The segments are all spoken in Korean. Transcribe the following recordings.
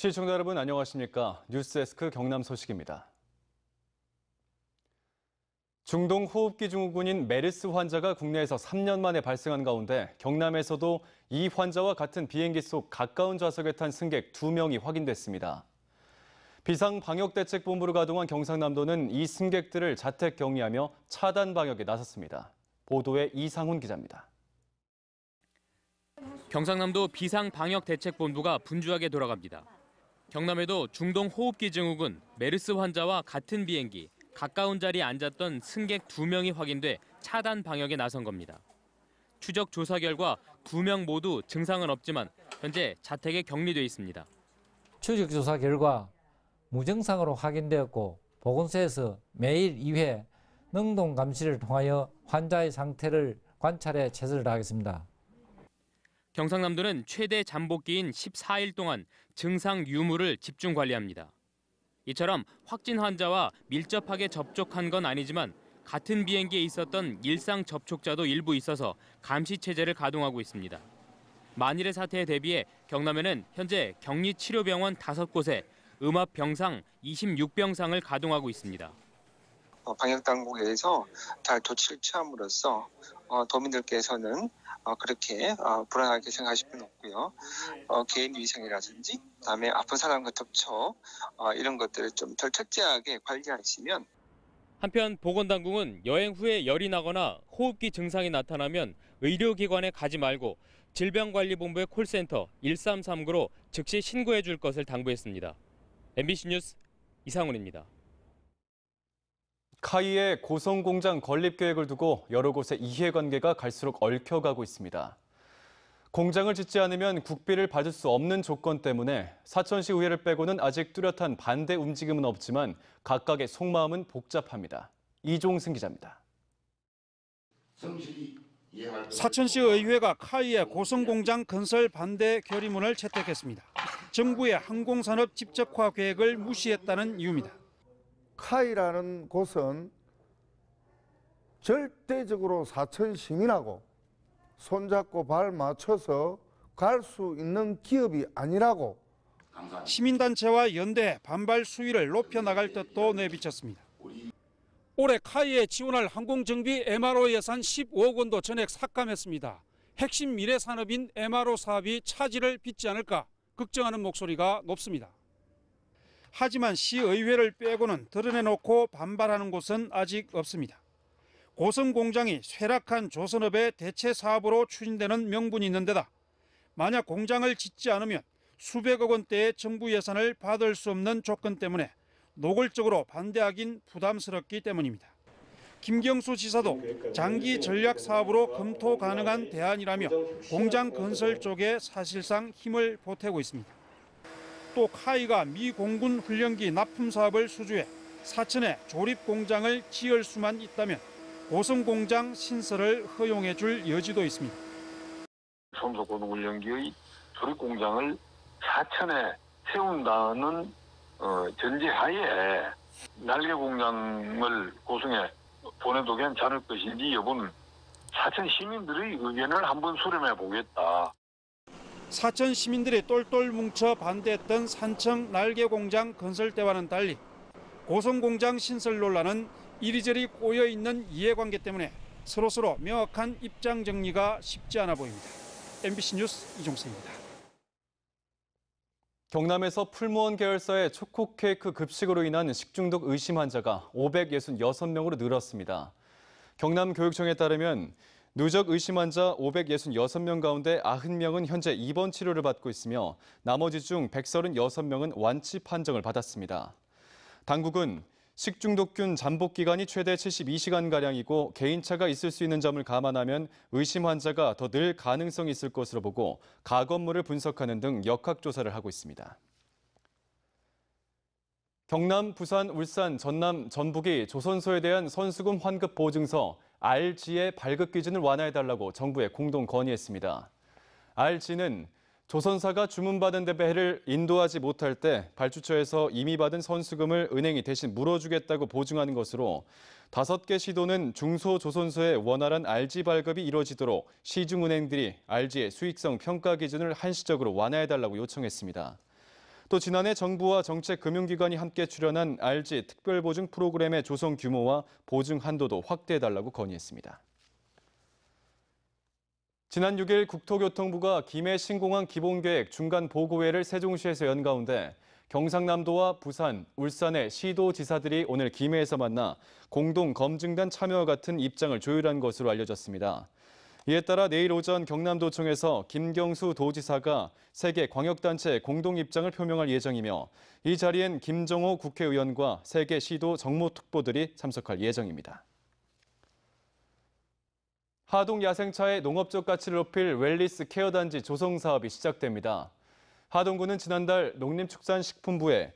시청자 여러분 안녕하십니까? 뉴스데스크 경남 소식입니다. 중동 호흡기 증후군인 메르스 환자가 국내에서 3년 만에 발생한 가운데 경남에서도 이 환자와 같은 비행기 속 가까운 좌석에 탄 승객 2명이 확인됐습니다. 비상방역대책본부를 가동한 경상남도는 이 승객들을 자택 격리하며 차단 방역에 나섰습니다. 보도에 이상훈 기자입니다. 경상남도 비상방역대책본부가 분주하게 돌아갑니다. 경남에도 중동 호흡기 증후군 메르스 환자와 같은 비행기 가까운 자리에 앉았던 승객 2명이 확인돼 차단 방역에 나선 겁니다. 추적 조사 결과 2명 모두 증상은 없지만 현재 자택에 격리돼 있습니다. 추적 조사 결과 무증상으로 확인되었고 보건소에서 매일 2회 능동 감시를 통하여 환자의 상태를 관찰해 체크를 하겠습니다. 경상남도는 최대 잠복기인 14일 동안 증상 유무를 집중 관리합니다. 이처럼 확진 환자와 밀접하게 접촉한 건 아니지만 같은 비행기에 있었던 일상 접촉자도 일부 있어서 감시 체제를 가동하고 있습니다. 만일의 사태에 대비해 경남에는 현재 격리 치료 병원 5곳에 음압 병상 26병상을 가동하고 있습니다. 어, 방역 당국에서 다 조치를 취함으로써 어, 도민들께서는 어, 그렇게 어, 불안하게 생각하실 필요는 없고요. 어, 개인 위생이라든지 다음에 아픈 사람과 접촉 어, 이런 것들을 좀덜 철저하게 관리하시면 한편 보건당국은 여행 후에 열이 나거나 호흡기 증상이 나타나면 의료기관에 가지 말고 질병관리본부의 콜센터 1339로 즉시 신고해 줄 것을 당부했습니다. MBC 뉴스 이상훈입니다. 카이의 고성공장 건립 계획을 두고 여러 곳의 이해관계가 갈수록 얽혀가고 있습니다. 공장을 짓지 않으면 국비를 받을 수 없는 조건 때문에 사천시 의회를 빼고는 아직 뚜렷한 반대 움직임은 없지만 각각의 속마음은 복잡합니다. 이종승 기자입니다. 사천시 의회가 카이의 고성공장 건설 반대 결의문을 채택했습니다. 정부의 항공산업 집적화 계획을 무시했다는 이유입니다. 카이라는 곳은 절대적으로 사천 시민하고 손잡고 발 맞춰서 갈 수 있는 기업이 아니라고 시민단체와 연대 반발 수위를 높여 나갈 뜻도 내비쳤습니다. 올해 카이에 지원할 항공정비 MRO 예산 15억 원도 전액 삭감했습니다. 핵심 미래 산업인 MRO 사업이 차질을 빚지 않을까 걱정하는 목소리가 높습니다. 하지만 시의회를 빼고는 드러내놓고 반발하는 곳은 아직 없습니다. 고성 공장이 쇠락한 조선업의 대체 사업으로 추진되는 명분이 있는데다 만약 공장을 짓지 않으면 수백억 원대의 정부 예산을 받을 수 없는 조건 때문에 노골적으로 반대하긴 부담스럽기 때문입니다. 김경수 지사도 장기 전략 사업으로 검토 가능한 대안이라며 공장 건설 쪽에 사실상 힘을 보태고 있습니다. 또도 카이가 미 공군 훈련기 납품 사업을 수주해 사천에 조립 공장을 지을 수만 있다면 고성 공장 신설을 허용해 줄 여지도 있습니다. 청소 고 훈련기의 조립 공장을 사천에 세운다는 어, 전제하에 날개 공장을 고성에 보내도 괜찮을 것인지 여부 사천 시민들의 의견을 한번 수렴해 보겠다. 사천 시민들이 똘똘 뭉쳐 반대했던 산청 날개 공장 건설 때와는 달리 고성 공장 신설 논란은 이리저리 꼬여 있는 이해관계 때문에 서로서로 명확한 입장 정리가 쉽지 않아 보입니다. MBC 뉴스 이종수입니다. 경남에서 풀무원 계열사의 초코 케이크 급식으로 인한 식중독 의심 환자가 566명으로 늘었습니다. 경남교육청에 따르면 누적 의심 환자 566명 가운데 90명은 현재 입원 치료를 받고 있으며 나머지 중 136명은 완치 판정을 받았습니다. 당국은 식중독균 잠복 기간이 최대 72시간가량이고 개인차가 있을 수 있는 점을 감안하면 의심 환자가 더 늘 가능성이 있을 것으로 보고 가건물을 분석하는 등 역학조사를 하고 있습니다. 경남, 부산, 울산, 전남, 전북이 조선소에 대한 선수금 환급 보증서 RG의 발급 기준을 완화해달라고 정부에 공동 건의했습니다. RG는 조선사가 주문받은 대배를 인도하지 못할 때 발주처에서 이미 받은 선수금을 은행이 대신 물어주겠다고 보증하는 것으로 다섯 개 시도는 중소조선소의 원활한 RG 발급이 이뤄지도록 시중은행들이 RG의 수익성 평가 기준을 한시적으로 완화해달라고 요청했습니다. 또 지난해 정부와 정책 금융기관이 함께 출연한 RG 특별보증 프로그램의 조성 규모와 보증 한도도 확대해달라고 건의했습니다. 지난 6일 국토교통부가 김해 신공항 기본계획 중간 보고회를 세종시에서 연 가운데 경상남도와 부산, 울산의 시도지사들이 오늘 김해에서 만나 공동 검증단 참여와 같은 입장을 조율한 것으로 알려졌습니다. 이에 따라 내일 오전 경남도청에서 김경수 도지사가 세계 광역단체 공동 입장을 표명할 예정이며 이 자리엔 김정호 국회의원과 세계 시도 정모특보들이 참석할 예정입니다. 하동 야생차의 농업적 가치를 높일 웰리스 케어단지 조성 사업이 시작됩니다. 하동구는 지난달 농림축산식품부에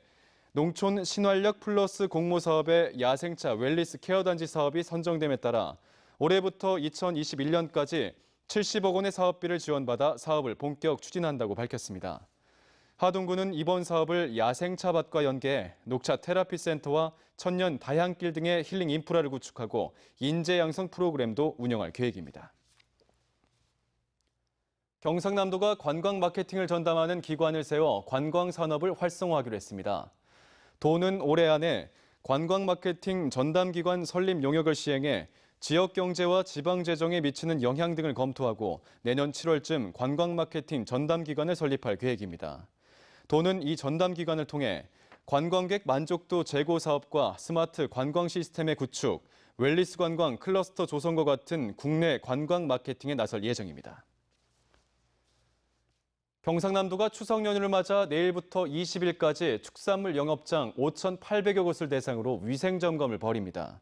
농촌 신활력 플러스 공모 사업의 야생차 웰리스 케어단지 사업이 선정됨에 따라 올해부터 2021년까지 70억 원의 사업비를 지원받아 사업을 본격 추진한다고 밝혔습니다. 하동구는 이번 사업을 야생차밭과 연계해 녹차 테라피 센터와 천년 다향길 등의 힐링 인프라를 구축하고 인재 양성 프로그램도 운영할 계획입니다. 경상남도가 관광 마케팅을 전담하는 기관을 세워 관광 산업을 활성화하기로 했습니다. 도는 올해 안에 관광 마케팅 전담 기관 설립 용역을 시행해 지역 경제와 지방 재정에 미치는 영향 등을 검토하고 내년 7월쯤 관광 마케팅 전담 기관을 설립할 계획입니다. 도는 이 전담 기관을 통해 관광객 만족도 제고 사업과 스마트 관광 시스템의 구축, 웰리스 관광 클러스터 조성과 같은 국내 관광 마케팅에 나설 예정입니다. 경상남도가 추석 연휴를 맞아 내일부터 20일까지 축산물 영업장 5,800여 곳을 대상으로 위생 점검을 벌입니다.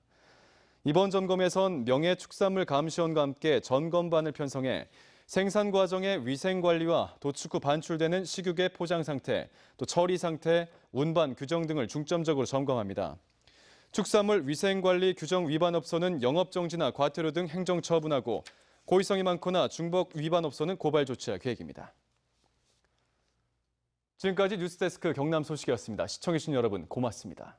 이번 점검에선 명예축산물 감시원과 함께 점검반을 편성해 생산 과정의 위생 관리와 도축 후 반출되는 식육의 포장 상태, 또 처리 상태, 운반 규정 등을 중점적으로 점검합니다. 축산물 위생관리 규정 위반 업소는 영업정지나 과태료 등 행정 처분하고 고의성이 많거나 중복 위반 업소는 고발 조치할 계획입니다. 지금까지 뉴스데스크 경남 소식이었습니다. 시청해주신 여러분 고맙습니다.